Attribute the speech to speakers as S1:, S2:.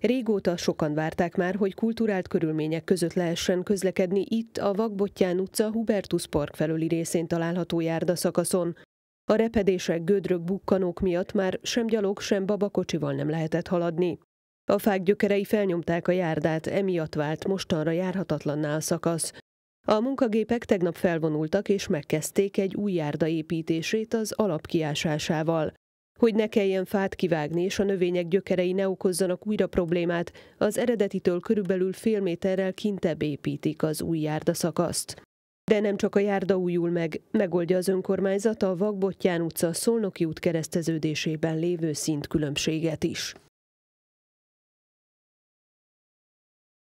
S1: Régóta sokan várták már, hogy kulturált körülmények között lehessen közlekedni itt a Vagbottyán utca Hubertus Park felőli részén található járdaszakaszon. A repedések, gödrök, bukkanók miatt már sem gyalog, sem babakocsival nem lehetett haladni. A fák gyökerei felnyomták a járdát, emiatt vált mostanra járhatatlanná a szakasz. A munkagépek tegnap felvonultak és megkezdték egy új járda építését az alapkiásásával. Hogy ne kelljen fát kivágni, és a növények gyökerei ne okozzanak újra problémát, az eredetitől körülbelül fél méterrel kintebb építik az új szakaszt. De nem csak a járda újul meg, megoldja az önkormányzat a Vagbottyán utca Szolnoki út kereszteződésében lévő szintkülönbséget is.